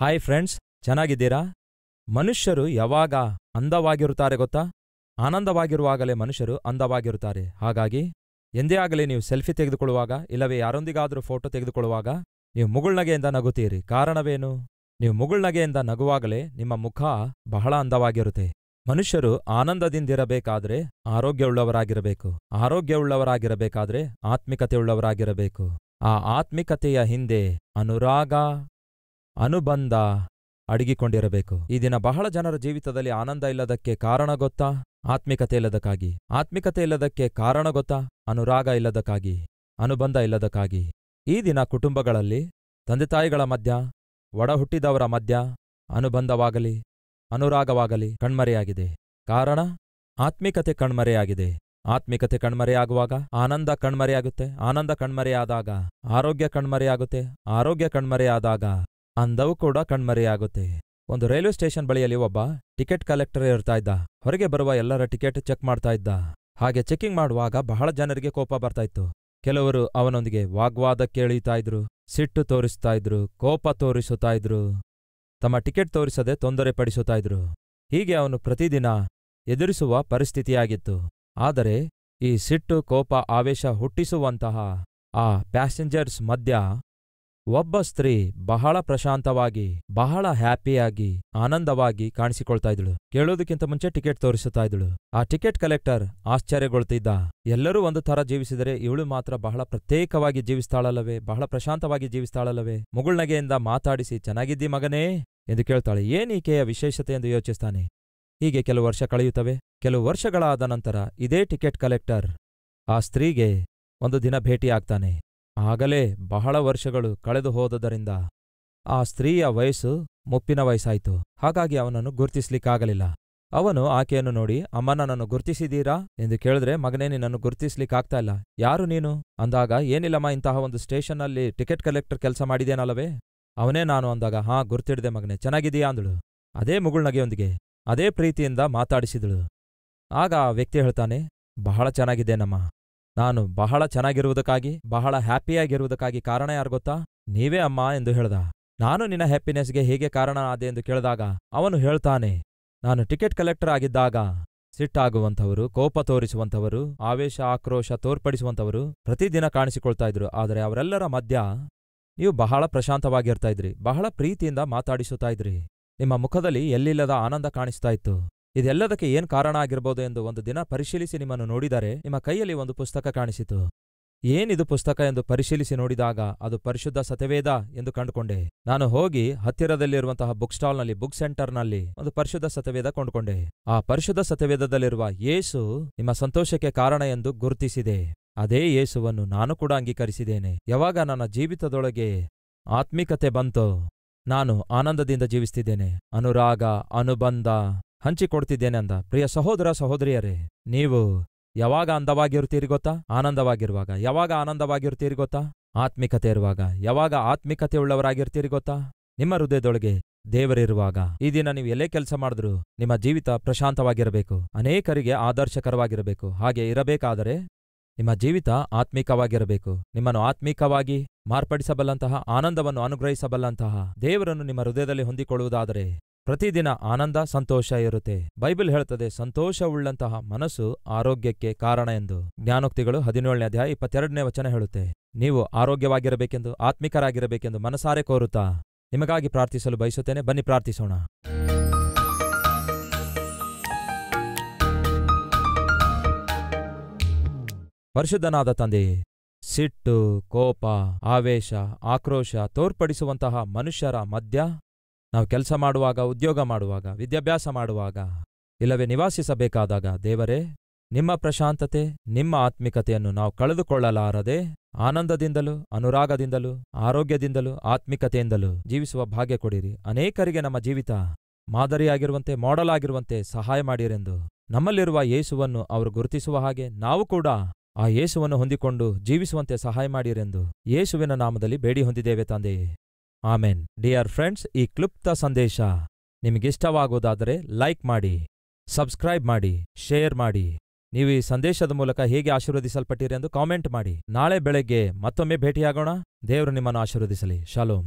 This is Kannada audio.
ಹಾಯ್ ಫ್ರೆಂಡ್ಸ್ ಚೆನ್ನಾಗಿದ್ದೀರಾ ಮನುಷ್ಯರು ಯಾವಾಗ ಅಂದವಾಗಿರುತ್ತಾರೆ ಗೊತ್ತಾ ಆನಂದವಾಗಿರುವಾಗಲೇ ಮನುಷ್ಯರು ಅಂದವಾಗಿರುತ್ತಾರೆ ಹಾಗಾಗಿ ಎಂದೇ ಆಗಲಿ ನೀವು ಸೆಲ್ಫಿ ತೆಗೆದುಕೊಳ್ಳುವಾಗ ಇಲ್ಲವೇ ಯಾರೊಂದಿಗಾದರೂ ಫೋಟೋ ತೆಗೆದುಕೊಳ್ಳುವಾಗ ನೀವು ಮುಗುಳ್ನಗೆಯಿಂದ ನಗುತ್ತೀರಿ ಕಾರಣವೇನು ನೀವು ಮುಗುಳ್ನಗೆಯಿಂದ ನಗುವಾಗಲೇ ನಿಮ್ಮ ಮುಖ ಬಹಳ ಅಂದವಾಗಿರುತ್ತೆ ಮನುಷ್ಯರು ಆನಂದದಿಂದಿರಬೇಕಾದ್ರೆ ಆರೋಗ್ಯವುಳ್ಳವರಾಗಿರಬೇಕು ಆರೋಗ್ಯವುಳ್ಳವರಾಗಿರಬೇಕಾದ್ರೆ ಆತ್ಮಿಕತೆಯುಳ್ಳವರಾಗಿರಬೇಕು ಆ ಆತ್ಮಿಕತೆಯ ಹಿಂದೆ ಅನುರಾಗ ಅನುಬಂಧ ಅಡಗಿಕೊಂಡಿರಬೇಕು ಈ ದಿನ ಬಹಳ ಜನರ ಜೀವಿತದಲ್ಲಿ ಆನಂದ ಇಲ್ಲದಕ್ಕೆ ಕಾರಣ ಗೊತ್ತಾ ಆತ್ಮಿಕತೆ ಇಲ್ಲದಕ್ಕಾಗಿ ಆತ್ಮಿಕತೆ ಇಲ್ಲದಕ್ಕೆ ಕಾರಣ ಗೊತ್ತಾ ಅನುರಾಗ ಇಲ್ಲದಕ್ಕಾಗಿ ಅನುಬಂಧ ಇಲ್ಲದಕ್ಕಾಗಿ ಈ ದಿನ ಕುಟುಂಬಗಳಲ್ಲಿ ತಂದೆ ತಾಯಿಗಳ ಮಧ್ಯ ಒಡಹುಟ್ಟಿದವರ ಮಧ್ಯ ಅನುಬಂಧವಾಗಲಿ ಅನುರಾಗವಾಗಲಿ ಕಣ್ಮರೆಯಾಗಿದೆ ಕಾರಣ ಆತ್ಮಿಕತೆ ಕಣ್ಮರೆಯಾಗಿದೆ ಆತ್ಮಿಕತೆ ಕಣ್ಮರೆಯಾಗುವಾಗ ಆನಂದ ಕಣ್ಮರೆಯಾಗುತ್ತೆ ಆನಂದ ಕಣ್ಮರೆಯಾದಾಗ ಆರೋಗ್ಯ ಕಣ್ಮರೆಯಾಗುತ್ತೆ ಆರೋಗ್ಯ ಕಣ್ಮರೆಯಾದಾಗ ಅಂದವೂ ಕೂಡ ಕಣ್ಮರೆಯಾಗುತ್ತೆ ಒಂದು ರೈಲ್ವೆ ಸ್ಟೇಷನ್ ಬಳಿಯಲ್ಲಿ ಒಬ್ಬ ಟಿಕೆಟ್ ಕಲೆಕ್ಟರ್ ಇರ್ತಾ ಇದ್ದ ಹೊರಗೆ ಬರುವ ಎಲ್ಲರ ಟಿಕೆಟ್ ಚೆಕ್ ಮಾಡ್ತಾ ಇದ್ದ ಹಾಗೆ ಚೆಕಿಂಗ್ ಮಾಡುವಾಗ ಬಹಳ ಜನರಿಗೆ ಕೋಪ ಬರ್ತಾ ಇತ್ತು ಕೆಲವರು ಅವನೊಂದಿಗೆ ವಾಗ್ವಾದ ಕೇಳಿತಾ ಇದ್ರು ಸಿಟ್ಟು ತೋರಿಸ್ತಾ ಇದ್ರು ಕೋಪ ತೋರಿಸುತ್ತಾ ಇದ್ರು ತಮ್ಮ ಟಿಕೆಟ್ ತೋರಿಸದೆ ತೊಂದರೆ ಪಡಿಸುತ್ತಾ ಇದ್ರು ಹೀಗೆ ಅವನು ಪ್ರತಿದಿನ ಎದುರಿಸುವ ಪರಿಸ್ಥಿತಿಯಾಗಿತ್ತು ಆದರೆ ಈ ಸಿಟ್ಟು ಕೋಪ ಆವೇಶ ಹುಟ್ಟಿಸುವಂತಹ ಆ ಪ್ಯಾಸೆಂಜರ್ಸ್ ಮಧ್ಯ ಒಬ್ಬ ಸ್ತ್ರೀ ಬಹಳ ಪ್ರಶಾಂತವಾಗಿ ಬಹಳ ಹ್ಯಾಪಿಯಾಗಿ ಆನಂದವಾಗಿ ಕಾಣಿಸಿಕೊಳ್ತಾ ಇದ್ದಳು ಕೇಳೋದಕ್ಕಿಂತ ಮುಂಚೆ ಟಿಕೆಟ್ ತೋರಿಸುತ್ತಾ ಇದ್ದಳು ಆ ಟಿಕೆಟ್ ಕಲೆಕ್ಟರ್ ಆಶ್ಚರ್ಯಗೊಳ್ತಿದ್ದ ಎಲ್ಲರೂ ಒಂದು ತರ ಜೀವಿಸಿದರೆ ಇವಳು ಮಾತ್ರ ಬಹಳ ಪ್ರತ್ಯೇಕವಾಗಿ ಜೀವಿಸ್ತಾಳಲ್ಲವೇ ಬಹಳ ಪ್ರಶಾಂತವಾಗಿ ಜೀವಿಸ್ತಾಳಲ್ಲವೇ ಮುಗುಳ್ನಗೆಯಿಂದ ಮಾತಾಡಿಸಿ ಚೆನ್ನಾಗಿದ್ದಿ ಮಗನೇ ಎಂದು ಕೇಳ್ತಾಳೆ ಏನೀಕೆಯ ವಿಶೇಷತೆ ಎಂದು ಯೋಚಿಸ್ತಾನೆ ಹೀಗೆ ಕೆಲವು ವರ್ಷ ಕಳೆಯುತ್ತವೆ ಕೆಲವು ವರ್ಷಗಳಾದ ನಂತರ ಇದೇ ಟಿಕೆಟ್ ಕಲೆಕ್ಟರ್ ಆ ಸ್ತ್ರೀಗೆ ಒಂದು ದಿನ ಭೇಟಿಯಾಗ್ತಾನೆ ಆಗಲೇ ಬಹಳ ವರ್ಷಗಳು ಕಳೆದು ಹೋದದರಿಂದ ಆ ಸ್ತ್ರೀಯ ವಯಸ್ಸು ಮುಪ್ಪಿನ ವಯಸ್ಸಾಯಿತು ಹಾಗಾಗಿ ಅವನನ್ನು ಗುರುತಿಸ್ಲಿಕ್ಕಾಗಲಿಲ್ಲ ಅವನು ಆಕೆಯನ್ನು ನೋಡಿ ಅಮ್ಮ ನನ್ನನ್ನು ಗುರ್ತಿಸಿದೀರಾ ಎಂದು ಕೇಳಿದ್ರೆ ಮಗನೇ ನಿನ್ನನ್ನು ಗುರುತಿಸ್ಲಿಕ್ಕಾಗ್ತಾ ಇಲ್ಲ ಯಾರು ನೀನು ಅಂದಾಗ ಏನಿಲ್ಲಮ್ಮ ಇಂತಹ ಒಂದು ಸ್ಟೇಷನ್ನಲ್ಲಿ ಟಿಕೆಟ್ ಕಲೆಕ್ಟರ್ ಕೆಲಸ ಮಾಡಿದೇನಲ್ಲವೇ ಅವನೇ ನಾನು ಅಂದಾಗ ಹಾ ಗುರ್ತಿಡ್ದೆ ಮಗನೇ ಚೆನ್ನಾಗಿದೆಯಾ ಅಂದಳು ಅದೇ ಮುಗುಳ್ನಗೆಯೊಂದಿಗೆ ಅದೇ ಪ್ರೀತಿಯಿಂದ ಮಾತಾಡಿಸಿದಳು ಆಗ ಆ ವ್ಯಕ್ತಿ ಹೇಳ್ತಾನೆ ಬಹಳ ಚೆನ್ನಾಗಿದ್ದೇನಮ್ಮ ನಾನು ಬಹಳ ಚೆನ್ನಾಗಿರುವುದಕ್ಕಾಗಿ ಬಹಳ ಹ್ಯಾಪಿಯಾಗಿರುವುದಕ್ಕಾಗಿ ಕಾರಣ ಯಾರು ಗೊತ್ತಾ ನೀವೇ ಅಮ್ಮ ಎಂದು ಹೇಳ್ದ ನಾನು ನಿನ್ನ ಹ್ಯಾಪಿನೆಸ್ಗೆ ಹೇಗೆ ಕಾರಣ ಆದೆ ಎಂದು ಕೇಳಿದಾಗ ಅವನು ಹೇಳ್ತಾನೆ ನಾನು ಟಿಕೆಟ್ ಕಲೆಕ್ಟರ್ ಆಗಿದ್ದಾಗ ಸಿಟ್ಟಾಗುವಂಥವರು ಕೋಪ ತೋರಿಸುವಂಥವರು ಆವೇಶ ಆಕ್ರೋಶ ತೋರ್ಪಡಿಸುವಂಥವರು ಪ್ರತಿದಿನ ಕಾಣಿಸಿಕೊಳ್ತಾ ಇದ್ರು ಆದರೆ ಅವರೆಲ್ಲರ ಮಧ್ಯ ನೀವು ಬಹಳ ಪ್ರಶಾಂತವಾಗಿರ್ತಾ ಇದ್ರಿ ಬಹಳ ಪ್ರೀತಿಯಿಂದ ಮಾತಾಡಿಸುತ್ತಾ ಇದ್ರಿ ನಿಮ್ಮ ಮುಖದಲ್ಲಿ ಎಲ್ಲಿಲ್ಲದ ಆನಂದ ಕಾಣಿಸ್ತಾ ಇತ್ತು ಇದೆಲ್ಲದಕ್ಕೆ ಏನ್ ಕಾರಣ ಆಗಿರ್ಬೋದು ಎಂದು ಒಂದು ದಿನ ಪರಿಶೀಲಿಸಿ ನಿಮ್ಮನ್ನು ನೋಡಿದರೆ ನಿಮ್ಮ ಕೈಯಲ್ಲಿ ಒಂದು ಪುಸ್ತಕ ಕಾಣಿಸಿತು ಏನಿದು ಪುಸ್ತಕ ಎಂದು ಪರಿಶೀಲಿಸಿ ನೋಡಿದಾಗ ಅದು ಪರಿಶುದ್ಧ ಸತವೇದ ಎಂದು ಕಂಡುಕೊಂಡೆ ನಾನು ಹೋಗಿ ಹತ್ತಿರದಲ್ಲಿರುವಂತಹ ಬುಕ್ ಸ್ಟಾಲ್ನಲ್ಲಿ ಬುಕ್ ಸೆಂಟರ್ನಲ್ಲಿ ಒಂದು ಪರಿಶುದ್ಧ ಸತವೇದ ಕೊಂಡುಕೊಂಡೆ ಆ ಪರಿಶುದ್ಧ ಸತವೇದದಲ್ಲಿರುವ ಯೇಸು ನಿಮ್ಮ ಸಂತೋಷಕ್ಕೆ ಕಾರಣ ಎಂದು ಗುರುತಿಸಿದೆ ಅದೇ ಯೇಸುವನ್ನು ನಾನು ಕೂಡ ಅಂಗೀಕರಿಸಿದ್ದೇನೆ ಯಾವಾಗ ನನ್ನ ಜೀವಿತದೊಳಗೆ ಆತ್ಮಿಕತೆ ಬಂತೋ ನಾನು ಆನಂದದಿಂದ ಜೀವಿಸ್ತಿದ್ದೇನೆ ಅನುರಾಗ ಅನುಬಂಧ ಹಂಚಿಕೊಡ್ತಿದ್ದೇನೆ ಅಂದ ಪ್ರಿಯ ಸಹೋದರ ಸಹೋದರಿಯರೇ ನೀವು ಯಾವಾಗ ಅಂದವಾಗಿರುತ್ತೀರಿ ಗೊತ್ತಾ ಆನಂದವಾಗಿರುವಾಗ ಯಾವಾಗ ಆನಂದವಾಗಿರ್ತೀರಿ ಗೊತ್ತಾ ಆತ್ಮಿಕತೆ ಇರುವಾಗ ಯಾವಾಗ ಆತ್ಮಿಕತೆ ಉಳ್ಳವರಾಗಿರ್ತೀರಿ ಗೊತ್ತಾ ನಿಮ್ಮ ಹೃದಯದೊಳಗೆ ದೇವರಿರುವಾಗ ಈ ದಿನ ನೀವು ಎಲ್ಲೇ ಕೆಲಸ ಮಾಡಿದ್ರು ನಿಮ್ಮ ಜೀವಿತ ಪ್ರಶಾಂತವಾಗಿರಬೇಕು ಅನೇಕರಿಗೆ ಆದರ್ಶಕರವಾಗಿರಬೇಕು ಹಾಗೆ ಇರಬೇಕಾದರೆ ನಿಮ್ಮ ಜೀವಿತ ಆತ್ಮೀಕವಾಗಿರಬೇಕು ನಿಮ್ಮನ್ನು ಆತ್ಮೀಕವಾಗಿ ಮಾರ್ಪಡಿಸಬಲ್ಲಂತಹ ಆನಂದವನ್ನು ಅನುಗ್ರಹಿಸಬಲ್ಲಂತಹ ದೇವರನ್ನು ನಿಮ್ಮ ಹೃದಯದಲ್ಲಿ ಹೊಂದಿಕೊಳ್ಳುವುದಾದರೆ ಪ್ರತಿದಿನ ಆನಂದ ಸಂತೋಷ ಇರುತ್ತೆ ಬೈಬಲ್ ಹೇಳ್ತದೆ ಸಂತೋಷವುಳ್ಳಂತಹ ಮನಸ್ಸು ಆರೋಗ್ಯಕ್ಕೆ ಕಾರಣ ಎಂದು ಜ್ಞಾನೋಕ್ತಿಗಳು ಹದಿನೇಳನೇ ಅಧ್ಯಾಯ ಇಪ್ಪತ್ತೆರಡನೇ ವಚನ ಹೇಳುತ್ತೆ ನೀವು ಆರೋಗ್ಯವಾಗಿರಬೇಕೆಂದು ಆತ್ಮಿಕರಾಗಿರಬೇಕೆಂದು ಮನಸಾರೆ ಕೋರುತ್ತಾ ನಿಮಗಾಗಿ ಪ್ರಾರ್ಥಿಸಲು ಬಯಸುತ್ತೇನೆ ಬನ್ನಿ ಪ್ರಾರ್ಥಿಸೋಣ ಪರಿಶುದ್ಧನಾದ ತಂದೆಯೇ ಸಿಟ್ಟು ಕೋಪ ಆವೇಶ ಆಕ್ರೋಶ ತೋರ್ಪಡಿಸುವಂತಹ ಮನುಷ್ಯರ ಮಧ್ಯ ನಾವು ಕೆಲಸ ಮಾಡುವಾಗ ಉದ್ಯೋಗ ಮಾಡುವಾಗ ವಿದ್ಯಾಭ್ಯಾಸ ಮಾಡುವಾಗ ಇಲ್ಲವೇ ನಿವಾಸಿಸಬೇಕಾದಾಗ ದೇವರೇ ನಿಮ್ಮ ಪ್ರಶಾಂತತೆ ನಿಮ್ಮ ಆತ್ಮಿಕತೆಯನ್ನು ನಾವು ಕಳೆದುಕೊಳ್ಳಲಾರದೆ ಆನಂದದಿಂದಲೂ ಅನುರಾಗದಿಂದಲೂ ಆರೋಗ್ಯದಿಂದಲೂ ಆತ್ಮಿಕತೆಯಿಂದಲೂ ಜೀವಿಸುವ ಭಾಗ್ಯ ಕೊಡಿರಿ ಅನೇಕರಿಗೆ ನಮ್ಮ ಜೀವಿತ ಮಾದರಿಯಾಗಿರುವಂತೆ ಮಾಡಲಾಗಿರುವಂತೆ ಸಹಾಯ ಮಾಡಿರೆಂದು ನಮ್ಮಲ್ಲಿರುವ ಯೇಸುವನ್ನು ಅವರು ಗುರುತಿಸುವ ಹಾಗೆ ನಾವು ಕೂಡ ಆ ಯೇಸುವನ್ನು ಹೊಂದಿಕೊಂಡು ಜೀವಿಸುವಂತೆ ಸಹಾಯ ಮಾಡಿರೆಂದು ಯೇಸುವಿನ ನಾಮದಲ್ಲಿ ಬೇಡಿ ಹೊಂದಿದ್ದೇವೆ ತಂದೆಯೇ ಆಮೇನ್ ಡಿಯರ್ ಫ್ರೆಂಡ್ಸ್ ಈ ಕ್ಲುಪ್ತ ಸಂದೇಶ ನಿಮಗಿಷ್ಟವಾಗೋದಾದರೆ ಲೈಕ್ ಮಾಡಿ ಸಬ್ಸ್ಕ್ರೈಬ್ ಮಾಡಿ ಶೇರ್ ಮಾಡಿ ನೀವು ಈ ಸಂದೇಶದ ಮೂಲಕ ಹೇಗೆ ಆಶೀರ್ವದಿಸಲ್ಪಟ್ಟಿರೆಂದು ಕಾಮೆಂಟ್ ಮಾಡಿ ನಾಳೆ ಬೆಳಗ್ಗೆ ಮತ್ತೊಮ್ಮೆ ಭೇಟಿಯಾಗೋಣ ದೇವರು ನಿಮ್ಮನ್ನು ಆಶೀರ್ವದಿಸಲಿ ಶಾಲೋಮ್